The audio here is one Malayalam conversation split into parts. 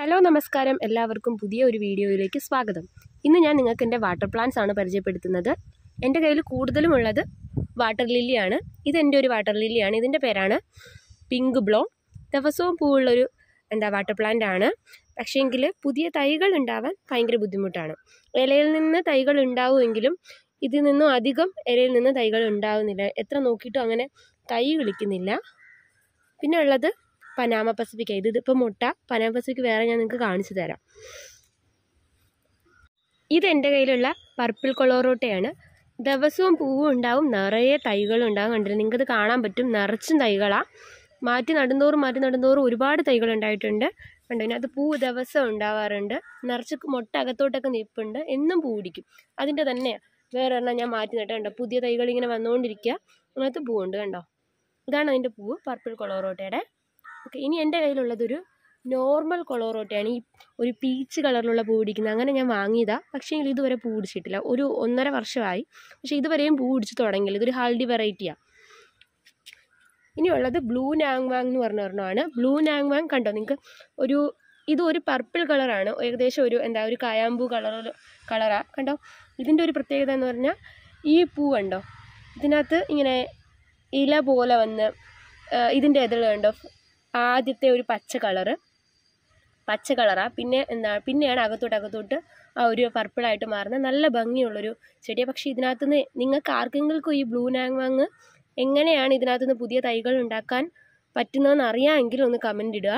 ഹലോ നമസ്കാരം എല്ലാവർക്കും പുതിയ ഒരു വീഡിയോയിലേക്ക് സ്വാഗതം ഇന്ന് ഞാൻ നിങ്ങൾക്ക് എൻ്റെ വാട്ടർ പ്ലാന്റ്സ് ആണ് പരിചയപ്പെടുത്തുന്നത് എൻ്റെ കയ്യിൽ കൂടുതലും ഉള്ളത് വാട്ടർ ലില്ലിയാണ് ഇതെൻ്റെ ഒരു വാട്ടർ ലില്ലിയാണ് ഇതിൻ്റെ പേരാണ് പിങ്ക് ബ്ലോ ദിവസവും പൂവുള്ളൊരു എന്താ വാട്ടർ പ്ലാന്റ് ആണ് പക്ഷേങ്കിൽ പുതിയ തൈകൾ ഉണ്ടാവാൻ ഭയങ്കര ബുദ്ധിമുട്ടാണ് ഇലയിൽ നിന്ന് തൈകൾ ഉണ്ടാവുമെങ്കിലും ഇതിൽ നിന്നും അധികം ഇലയിൽ നിന്ന് തൈകൾ ഉണ്ടാവുന്നില്ല എത്ര നോക്കിയിട്ടും അങ്ങനെ തൈ വിളിക്കുന്നില്ല പിന്നെ ഉള്ളത് പനാമ പസഫിക്ക ഇത് ഇതിപ്പോൾ മുട്ട പനാമ പസഫിക് വേറെ ഞാൻ നിങ്ങൾക്ക് കാണിച്ചു തരാം ഇതെൻ്റെ കയ്യിലുള്ള പർപ്പിൾ കൊളോറോട്ടയാണ് ദിവസവും പൂവും ഉണ്ടാവും നിറയെ ഉണ്ടാകും കണ്ടില്ല നിങ്ങൾക്കത് കാണാൻ പറ്റും നിറച്ചും തൈകളാണ് മാറ്റി നടന്നോറും മാറ്റി നടന്നോറും ഒരുപാട് തൈകൾ ഉണ്ടായിട്ടുണ്ട് ഉണ്ട് അത് പൂ ദിവസം ഉണ്ടാവാറുണ്ട് നിറച്ച് മുട്ട അകത്തോട്ടൊക്കെ നിൽപ്പുണ്ട് എന്നും പൂ പിടിക്കും അതിൻ്റെ തന്നെ വേറെ എണ്ണം ഞാൻ മാറ്റി നട്ടുണ്ട് പുതിയ തൈകൾ ഇങ്ങനെ വന്നുകൊണ്ടിരിക്കുക അതിനകത്ത് പൂവുണ്ട് കണ്ടോ ഇതാണ് അതിൻ്റെ പൂവ് പർപ്പിൾ കൊളോറോട്ടയുടെ ഓക്കെ ഇനി എൻ്റെ കയ്യിലുള്ളതൊരു നോർമൽ കൊളോറോട്ടയാണ് ഈ ഒരു പീച്ച് കളറിലുള്ള പൂ പിടിക്കുന്നത് അങ്ങനെ ഞാൻ വാങ്ങിയതാണ് പക്ഷേ ഇതുവരെ പൂ പിടിച്ചിട്ടില്ല ഒരു ഒന്നര വർഷമായി പക്ഷേ ഇതുവരെയും പൂ പിടിച്ച് തുടങ്ങിയില്ല ഇതൊരു ഹാൾഡി വെറൈറ്റിയാണ് ഇനിയുള്ളത് ബ്ലൂ നാങ് വാങ് എന്ന് പറഞ്ഞ ഒരെണ്ണമാണ് ബ്ലൂ നാങ് വാങ് കണ്ടോ നിങ്ങൾക്ക് ഒരു ഇത് ഒരു പർപ്പിൾ കളറാണ് ഏകദേശം ഒരു എന്താ ഒരു കായാമ്പൂ കളർ കളറാണ് കണ്ടോ ഇതിൻ്റെ ഒരു പ്രത്യേകത എന്ന് പറഞ്ഞാൽ ഈ പൂ കണ്ടോ ഇതിനകത്ത് ഇങ്ങനെ ഇല പോലെ വന്ന് ഇതിൻ്റെ ഇതിൽ കണ്ടോ ആദ്യത്തെ ഒരു പച്ച കളറ് പച്ച കളറാണ് പിന്നെ എന്താ പിന്നെയാണ് അകത്തോട്ട് അകത്തോട്ട് ആ ഒരു പർപ്പിളായിട്ട് മാറുന്ന നല്ല ഭംഗിയുള്ളൊരു ചെടിയാണ് പക്ഷേ ഇതിനകത്തുനിന്ന് നിങ്ങൾക്ക് ആർക്കെങ്കിലും ഈ ബ്ലൂ നാങ്വാങ് എങ്ങനെയാണ് ഇതിനകത്തുനിന്ന് പുതിയ തൈകൾ ഉണ്ടാക്കാൻ പറ്റുന്നതെന്ന് അറിയാമെങ്കിൽ ഒന്ന് കമൻ്റ് ഇടുക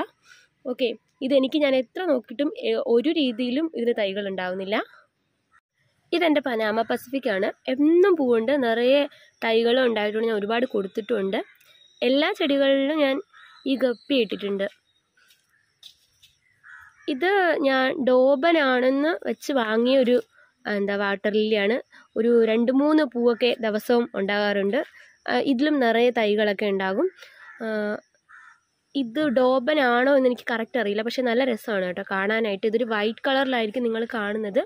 ഓക്കെ ഇതെനിക്ക് ഞാൻ എത്ര നോക്കിയിട്ടും ഒരു രീതിയിലും ഇതിന് തൈകൾ ഉണ്ടാവുന്നില്ല ഇതെൻ്റെ പനാമ പസഫിക് ആണ് എന്നും പൂവുണ്ട് നിറയെ തൈകളും ഉണ്ടായിട്ടുണ്ട് ഞാൻ ഒരുപാട് കൊടുത്തിട്ടുണ്ട് എല്ലാ ചെടികളിലും ഞാൻ ഈ ഗപ്പി ഇട്ടിട്ടുണ്ട് ഇത് ഞാൻ ഡോബനാണെന്ന് വെച്ച് വാങ്ങിയ ഒരു എന്താ വാട്ടർ ലില്ലിയാണ് ഒരു രണ്ട് മൂന്ന് പൂവൊക്കെ ദിവസവും ഉണ്ടാകാറുണ്ട് ഇതിലും നിറയെ തൈകളൊക്കെ ഉണ്ടാകും ഇത് ഡോബനാണോ എന്ന് എനിക്ക് കറക്റ്റ് അറിയില്ല പക്ഷേ നല്ല രസമാണ് കേട്ടോ കാണാനായിട്ട് ഇതൊരു വൈറ്റ് കളറിലായിരിക്കും നിങ്ങൾ കാണുന്നത്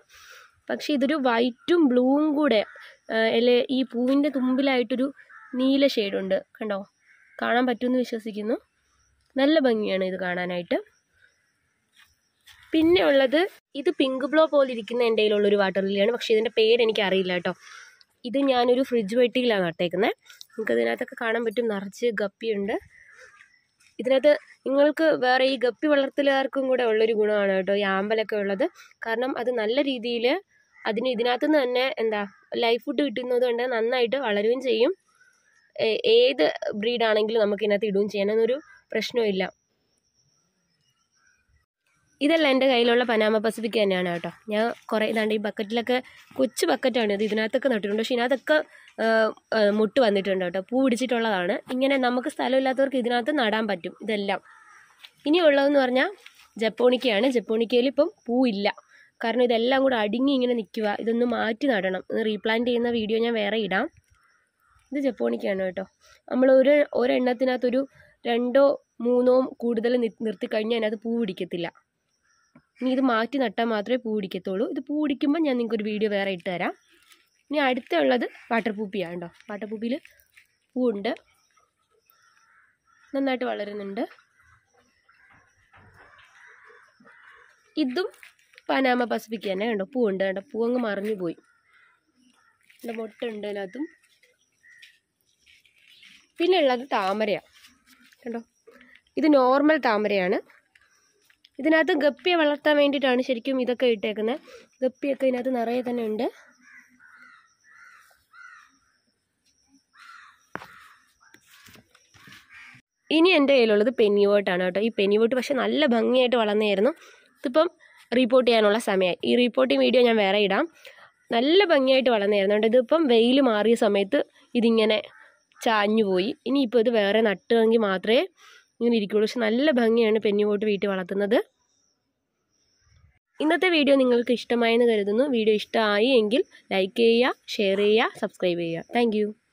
പക്ഷേ ഇതൊരു വൈറ്റും ബ്ലൂവും കൂടെ അല്ലെ ഈ പൂവിൻ്റെ തുമ്പിലായിട്ടൊരു നീല ഷെയ്ഡുണ്ട് കണ്ടോ കാണാൻ പറ്റുമെന്ന് വിശ്വസിക്കുന്നു നല്ല ഭംഗിയാണ് ഇത് കാണാനായിട്ട് പിന്നെ ഉള്ളത് ഇത് പിങ്ക് ബ്ലോ പോലെ ഇരിക്കുന്ന എൻ്റെ കയ്യിലുള്ളൊരു വാട്ടർ ലില്ലിയാണ് പക്ഷേ ഇതിൻ്റെ പേര് എനിക്ക് അറിയില്ല കേട്ടോ ഇത് ഞാനൊരു ഫ്രിഡ്ജ് വെട്ടിയിലാണ് നട്ടേക്കുന്നത് നിങ്ങൾക്ക് ഇതിനകത്തൊക്കെ കാണാൻ പറ്റും നിറച്ച് ഗപ്പിയുണ്ട് ഇതിനകത്ത് നിങ്ങൾക്ക് വേറെ ഈ ഗപ്പി വളർത്തലുകാർക്കും കൂടെ ഉള്ളൊരു ഗുണമാണ് കേട്ടോ ഈ ആമ്പലൊക്കെ ഉള്ളത് കാരണം അത് നല്ല രീതിയിൽ അതിന് ഇതിനകത്തു നിന്ന് തന്നെ എന്താ ലൈഫ് ഫുഡ് കിട്ടുന്നത് കൊണ്ട് നന്നായിട്ട് വളരുകയും ചെയ്യും ഏത് ബ്രീഡാണെങ്കിലും നമുക്ക് ഇതിനകത്ത് ഇടുകയും ചെയ്യാനൊരു പ്രശ്നമില്ല ഇതെല്ലാം എൻ്റെ കയ്യിലുള്ള പനാമ പസിഫിക് തന്നെയാണ് കേട്ടോ ഞാൻ കുറേ ഇതാണ്ട് ഈ ബക്കറ്റിലൊക്കെ കൊച്ചു ബക്കറ്റാണ് ഇത് ഇതിനകത്തൊക്കെ നട്ടിട്ടുണ്ട് പക്ഷേ ഇതിനകത്തൊക്കെ മുട്ട് വന്നിട്ടുണ്ട് കേട്ടോ പൂ പിടിച്ചിട്ടുള്ളതാണ് ഇങ്ങനെ നമുക്ക് സ്ഥലമില്ലാത്തവർക്ക് ഇതിനകത്ത് നടാൻ പറ്റും ഇതെല്ലാം ഇനിയുള്ളതെന്ന് പറഞ്ഞാൽ ജപ്പോണിക്കയാണ് ജപ്പോണിക്കയിൽ ഇപ്പം പൂവില്ല കാരണം ഇതെല്ലാം കൂടെ അടുങ്ങി ഇങ്ങനെ നിൽക്കുക ഇതൊന്ന് മാറ്റി നടണം റീപ്ലാന്റ് ചെയ്യുന്ന വീഡിയോ ഞാൻ വേറെ ഇടാം ഇത് ജപ്പോണിക്കയാണ് കേട്ടോ നമ്മൾ ഒരു ഒരെണ്ണത്തിനകത്തൊരു രണ്ടോ മൂന്നോ കൂടുതൽ നിർത്തിക്കഴിഞ്ഞാൽ അതിനകത്ത് പൂ പിടിക്കത്തില്ല ഇനി ഇത് മാറ്റി നട്ടാൽ മാത്രമേ പൂ പിടിക്കത്തുള്ളൂ ഇത് പൂ പിടിക്കുമ്പോൾ ഞാൻ ഒരു വീഡിയോ വേറെ ഇട്ട് തരാം ഇനി അടുത്തുള്ളത് വാട്ടർ പൂപ്പിയാണ് കേട്ടോ വാട്ടർ പൂപ്പിയിൽ പൂവുണ്ട് നന്നായിട്ട് വളരുന്നുണ്ട് ഇതും പനാമ പസിഫിക് തന്നെ കണ്ടോ പൂവുണ്ട് കണ്ടോ അങ്ങ് മറിഞ്ഞു പോയി മുട്ടുണ്ട് അതിനകത്തും പിന്നെ ഉള്ളത് താമരയാണ് കണ്ടോ ഇത് നോർമൽ താമരയാണ് ഇതിനകത്ത് ഗപ്പിയെ വളർത്താൻ വേണ്ടിയിട്ടാണ് ശരിക്കും ഇതൊക്കെ ഇട്ടേക്കുന്നത് ഗപ്പിയൊക്കെ ഇതിനകത്ത് നിറയെ തന്നെ ഉണ്ട് ഇനി എൻ്റെ കയ്യിലുള്ളത് പെന്നിവോട്ടാണ് കേട്ടോ ഈ പെന്നിവോട്ട് പക്ഷേ നല്ല ഭംഗിയായിട്ട് വളർന്നായിരുന്നു ഇതിപ്പം റിപ്പോർട്ട് ചെയ്യാനുള്ള സമയമായി ഈ റിപ്പോർട്ടിംഗ് വീഡിയോ ഞാൻ വേറെ ഇടാം നല്ല ഭംഗിയായിട്ട് വളർന്നായിരുന്നു കേട്ടോ ഇതിപ്പം വെയിൽ മാറിയ സമയത്ത് ഇതിങ്ങനെ ചാഞ്ഞു പോയി ഇനിയിപ്പോൾ ഇത് വേറെ നട്ടുവെങ്കിൽ മാത്രമേ ഇങ്ങനെ ഇരിക്കുകയുള്ളൂ പക്ഷെ നല്ല ഭംഗിയാണ് പെന്നുപോട്ട് വീട്ടിൽ വളർത്തുന്നത് ഇന്നത്തെ വീഡിയോ നിങ്ങൾക്ക് ഇഷ്ടമായെന്ന് കരുതുന്നു വീഡിയോ ഇഷ്ടമായി എങ്കിൽ ലൈക്ക് ചെയ്യുക ഷെയർ ചെയ്യുക സബ്സ്ക്രൈബ് ചെയ്യുക താങ്ക്